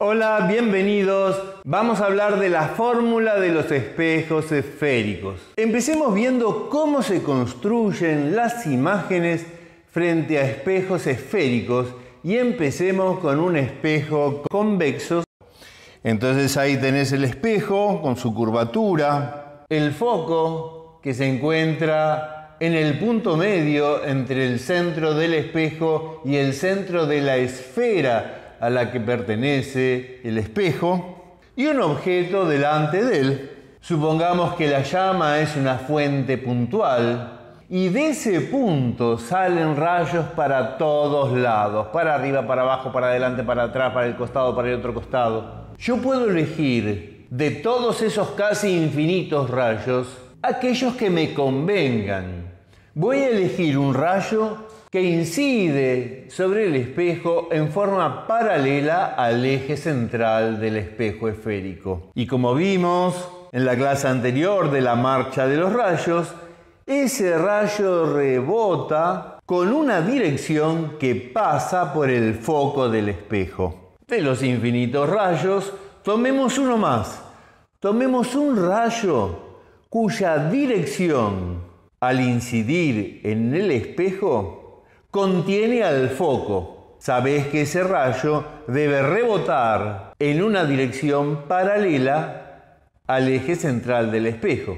Hola, bienvenidos. Vamos a hablar de la fórmula de los espejos esféricos. Empecemos viendo cómo se construyen las imágenes frente a espejos esféricos y empecemos con un espejo convexo. Entonces ahí tenés el espejo con su curvatura, el foco que se encuentra en el punto medio entre el centro del espejo y el centro de la esfera a la que pertenece el espejo y un objeto delante de él. Supongamos que la llama es una fuente puntual y de ese punto salen rayos para todos lados, para arriba, para abajo, para adelante, para atrás, para el costado, para el otro costado. Yo puedo elegir de todos esos casi infinitos rayos aquellos que me convengan. Voy a elegir un rayo que incide sobre el espejo en forma paralela al eje central del espejo esférico. Y como vimos en la clase anterior de la marcha de los rayos, ese rayo rebota con una dirección que pasa por el foco del espejo. De los infinitos rayos, tomemos uno más. Tomemos un rayo cuya dirección al incidir en el espejo contiene al foco. Sabés que ese rayo debe rebotar en una dirección paralela al eje central del espejo.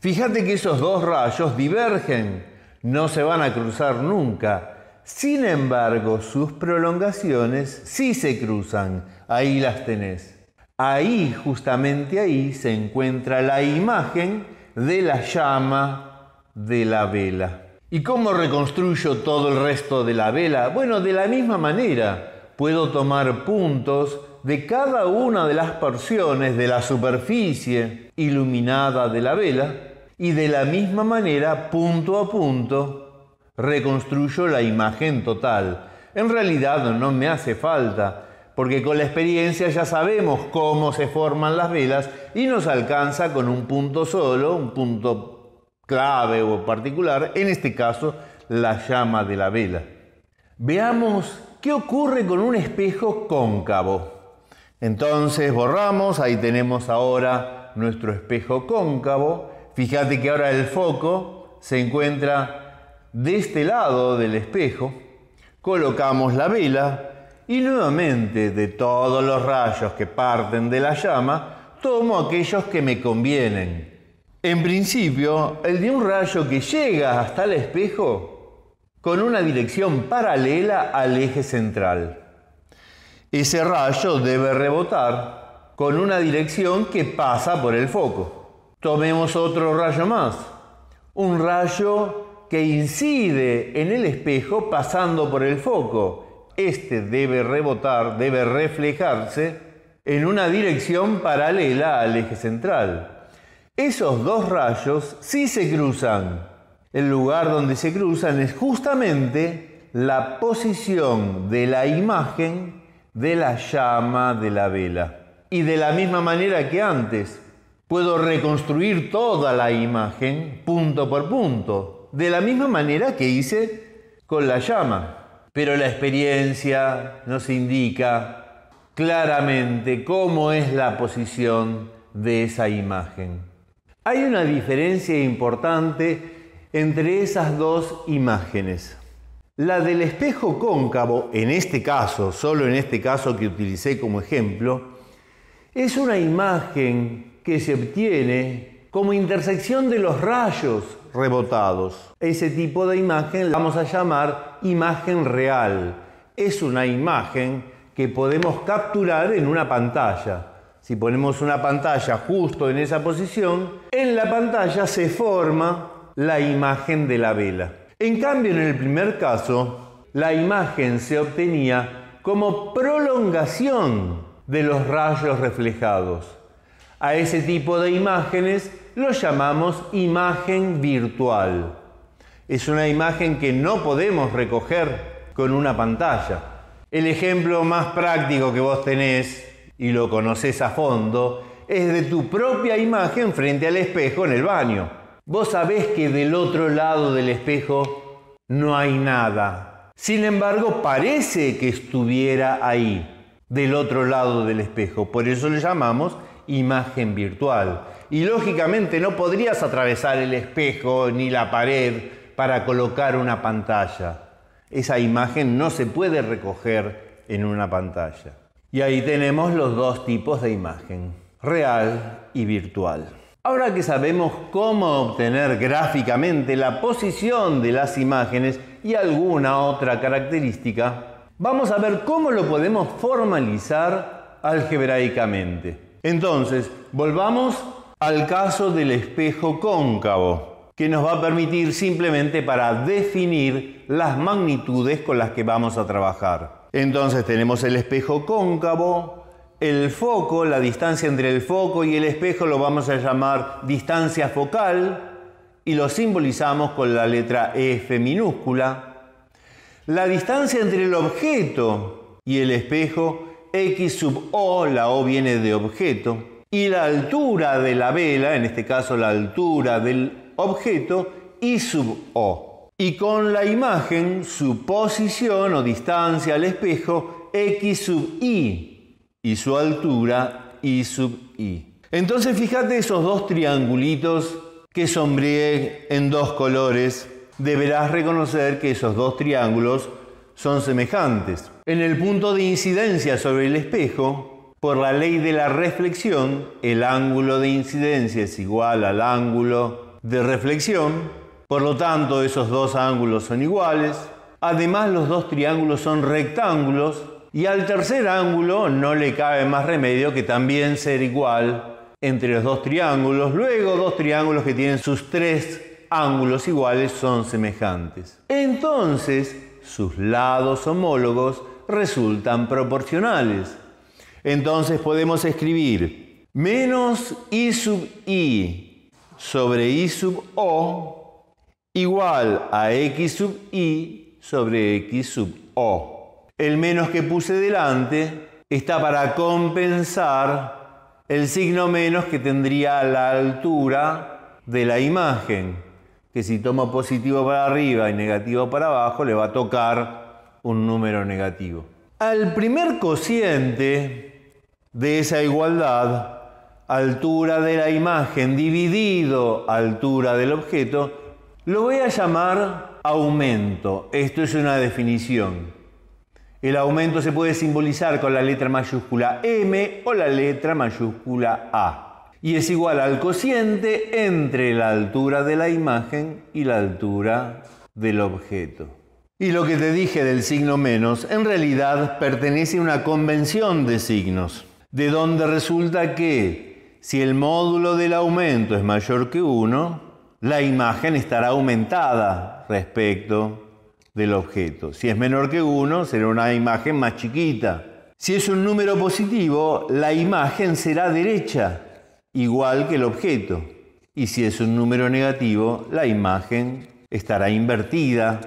Fíjate que esos dos rayos divergen, no se van a cruzar nunca. Sin embargo, sus prolongaciones sí se cruzan. Ahí las tenés. Ahí, justamente ahí, se encuentra la imagen de la llama de la vela. ¿Y cómo reconstruyo todo el resto de la vela? Bueno, de la misma manera, puedo tomar puntos de cada una de las porciones de la superficie iluminada de la vela y de la misma manera, punto a punto, reconstruyo la imagen total. En realidad no me hace falta, porque con la experiencia ya sabemos cómo se forman las velas y nos alcanza con un punto solo, un punto clave o particular, en este caso la llama de la vela. Veamos qué ocurre con un espejo cóncavo. Entonces borramos, ahí tenemos ahora nuestro espejo cóncavo. Fíjate que ahora el foco se encuentra de este lado del espejo. Colocamos la vela y nuevamente de todos los rayos que parten de la llama, tomo aquellos que me convienen. En principio, el de un rayo que llega hasta el espejo con una dirección paralela al eje central. Ese rayo debe rebotar con una dirección que pasa por el foco. Tomemos otro rayo más, un rayo que incide en el espejo pasando por el foco. Este debe rebotar, debe reflejarse en una dirección paralela al eje central. Esos dos rayos sí se cruzan. El lugar donde se cruzan es justamente la posición de la imagen de la llama de la vela. Y de la misma manera que antes, puedo reconstruir toda la imagen punto por punto, de la misma manera que hice con la llama. Pero la experiencia nos indica claramente cómo es la posición de esa imagen. Hay una diferencia importante entre esas dos imágenes. La del espejo cóncavo, en este caso, solo en este caso que utilicé como ejemplo, es una imagen que se obtiene como intersección de los rayos rebotados. Ese tipo de imagen la vamos a llamar imagen real. Es una imagen que podemos capturar en una pantalla si ponemos una pantalla justo en esa posición, en la pantalla se forma la imagen de la vela. En cambio, en el primer caso, la imagen se obtenía como prolongación de los rayos reflejados. A ese tipo de imágenes lo llamamos imagen virtual. Es una imagen que no podemos recoger con una pantalla. El ejemplo más práctico que vos tenés y lo conoces a fondo, es de tu propia imagen frente al espejo en el baño. Vos sabés que del otro lado del espejo no hay nada. Sin embargo, parece que estuviera ahí, del otro lado del espejo. Por eso le llamamos imagen virtual. Y lógicamente no podrías atravesar el espejo ni la pared para colocar una pantalla. Esa imagen no se puede recoger en una pantalla. Y ahí tenemos los dos tipos de imagen, real y virtual. Ahora que sabemos cómo obtener gráficamente la posición de las imágenes y alguna otra característica, vamos a ver cómo lo podemos formalizar algebraicamente. Entonces, volvamos al caso del espejo cóncavo, que nos va a permitir simplemente para definir las magnitudes con las que vamos a trabajar. Entonces tenemos el espejo cóncavo, el foco, la distancia entre el foco y el espejo lo vamos a llamar distancia focal y lo simbolizamos con la letra F e minúscula. La distancia entre el objeto y el espejo, X sub O, la O viene de objeto, y la altura de la vela, en este caso la altura del objeto, I sub O y con la imagen su posición o distancia al espejo x sub i y su altura y sub i. Entonces fíjate esos dos triangulitos que sombreé en dos colores. Deberás reconocer que esos dos triángulos son semejantes. En el punto de incidencia sobre el espejo, por la ley de la reflexión, el ángulo de incidencia es igual al ángulo de reflexión, por lo tanto, esos dos ángulos son iguales. Además, los dos triángulos son rectángulos. Y al tercer ángulo no le cabe más remedio que también ser igual entre los dos triángulos. Luego, dos triángulos que tienen sus tres ángulos iguales son semejantes. Entonces, sus lados homólogos resultan proporcionales. Entonces podemos escribir menos i sub i sobre i sub o igual a x sub i sobre x sub o. El menos que puse delante está para compensar el signo menos que tendría la altura de la imagen, que si tomo positivo para arriba y negativo para abajo le va a tocar un número negativo. Al primer cociente de esa igualdad, altura de la imagen dividido altura del objeto, lo voy a llamar aumento. Esto es una definición. El aumento se puede simbolizar con la letra mayúscula M o la letra mayúscula A. Y es igual al cociente entre la altura de la imagen y la altura del objeto. Y lo que te dije del signo menos en realidad pertenece a una convención de signos, de donde resulta que si el módulo del aumento es mayor que 1, la imagen estará aumentada respecto del objeto. Si es menor que 1, será una imagen más chiquita. Si es un número positivo, la imagen será derecha, igual que el objeto. Y si es un número negativo, la imagen estará invertida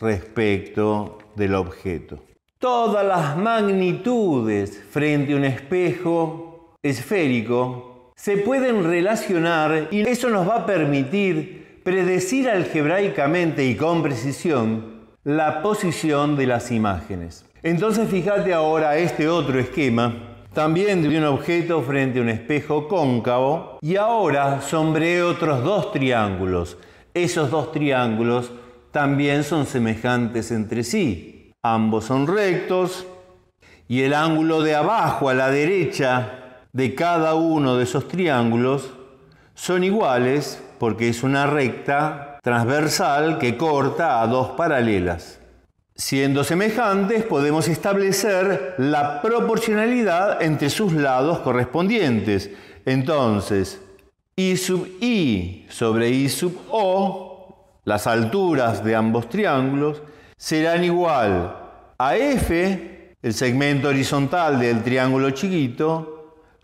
respecto del objeto. Todas las magnitudes frente a un espejo esférico se pueden relacionar y eso nos va a permitir predecir algebraicamente y con precisión la posición de las imágenes. Entonces fíjate ahora este otro esquema, también de un objeto frente a un espejo cóncavo, y ahora sombreo otros dos triángulos. Esos dos triángulos también son semejantes entre sí. Ambos son rectos y el ángulo de abajo a la derecha de cada uno de esos triángulos son iguales porque es una recta transversal que corta a dos paralelas. Siendo semejantes, podemos establecer la proporcionalidad entre sus lados correspondientes. Entonces, I sub I sobre I sub O, las alturas de ambos triángulos, serán igual a F, el segmento horizontal del triángulo chiquito,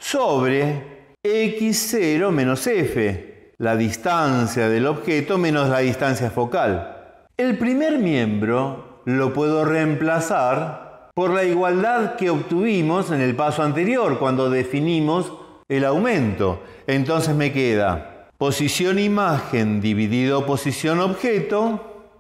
sobre x0 menos f, la distancia del objeto menos la distancia focal. El primer miembro lo puedo reemplazar por la igualdad que obtuvimos en el paso anterior cuando definimos el aumento. Entonces me queda posición imagen dividido posición objeto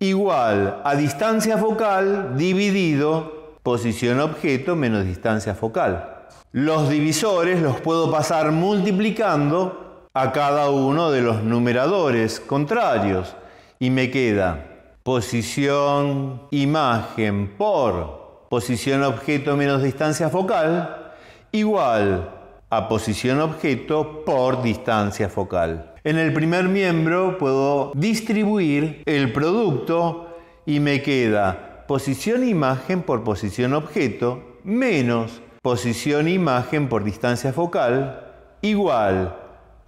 igual a distancia focal dividido posición objeto menos distancia focal. Los divisores los puedo pasar multiplicando a cada uno de los numeradores contrarios y me queda posición imagen por posición objeto menos distancia focal igual a posición objeto por distancia focal. En el primer miembro puedo distribuir el producto y me queda posición imagen por posición objeto menos posición imagen por distancia focal igual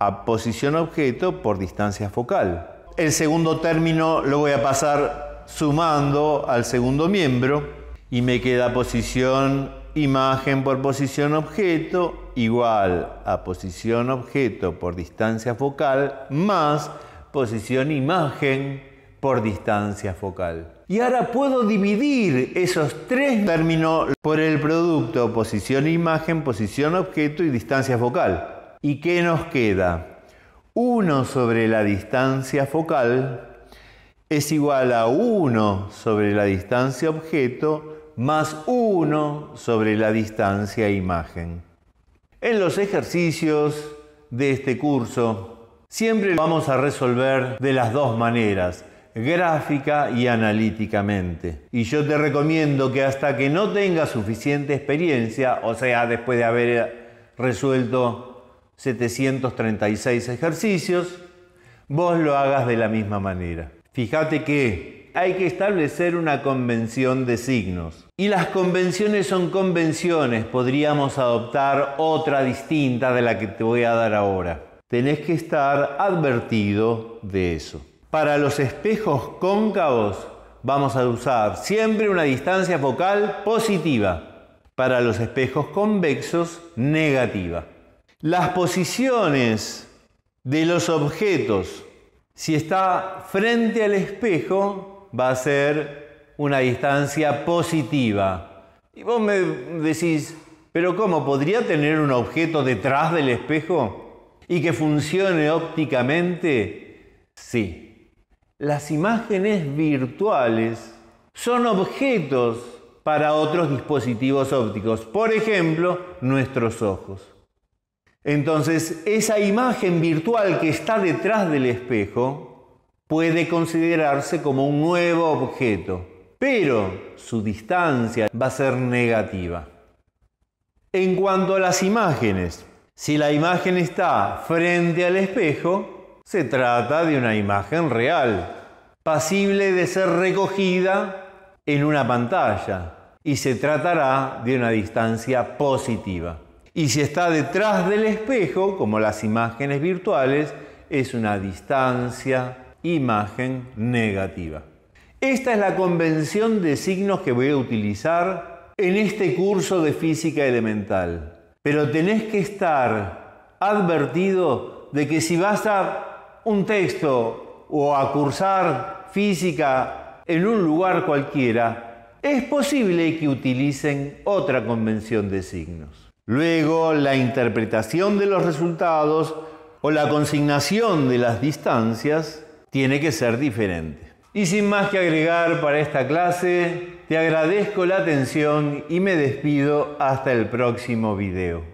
a posición objeto por distancia focal. El segundo término lo voy a pasar sumando al segundo miembro y me queda posición imagen por posición objeto igual a posición objeto por distancia focal más posición imagen por distancia focal. Y ahora puedo dividir esos tres términos por el producto posición-imagen, e posición-objeto y distancia focal. ¿Y qué nos queda? 1 sobre la distancia focal es igual a 1 sobre la distancia objeto más 1 sobre la distancia imagen. En los ejercicios de este curso siempre vamos a resolver de las dos maneras, gráfica y analíticamente. Y yo te recomiendo que hasta que no tengas suficiente experiencia, o sea, después de haber resuelto 736 ejercicios, vos lo hagas de la misma manera. Fíjate que hay que establecer una convención de signos. Y las convenciones son convenciones, podríamos adoptar otra distinta de la que te voy a dar ahora. Tenés que estar advertido de eso. Para los espejos cóncavos vamos a usar siempre una distancia focal positiva. Para los espejos convexos, negativa. Las posiciones de los objetos. Si está frente al espejo, va a ser una distancia positiva. Y vos me decís, pero ¿cómo podría tener un objeto detrás del espejo y que funcione ópticamente? Sí, las imágenes virtuales son objetos para otros dispositivos ópticos, por ejemplo, nuestros ojos. Entonces, esa imagen virtual que está detrás del espejo puede considerarse como un nuevo objeto, pero su distancia va a ser negativa. En cuanto a las imágenes, si la imagen está frente al espejo, se trata de una imagen real, pasible de ser recogida en una pantalla y se tratará de una distancia positiva. Y si está detrás del espejo, como las imágenes virtuales, es una distancia imagen negativa. Esta es la convención de signos que voy a utilizar en este curso de física elemental. Pero tenés que estar advertido de que si vas a un texto o a cursar física en un lugar cualquiera, es posible que utilicen otra convención de signos. Luego, la interpretación de los resultados o la consignación de las distancias tiene que ser diferente. Y sin más que agregar para esta clase, te agradezco la atención y me despido hasta el próximo video.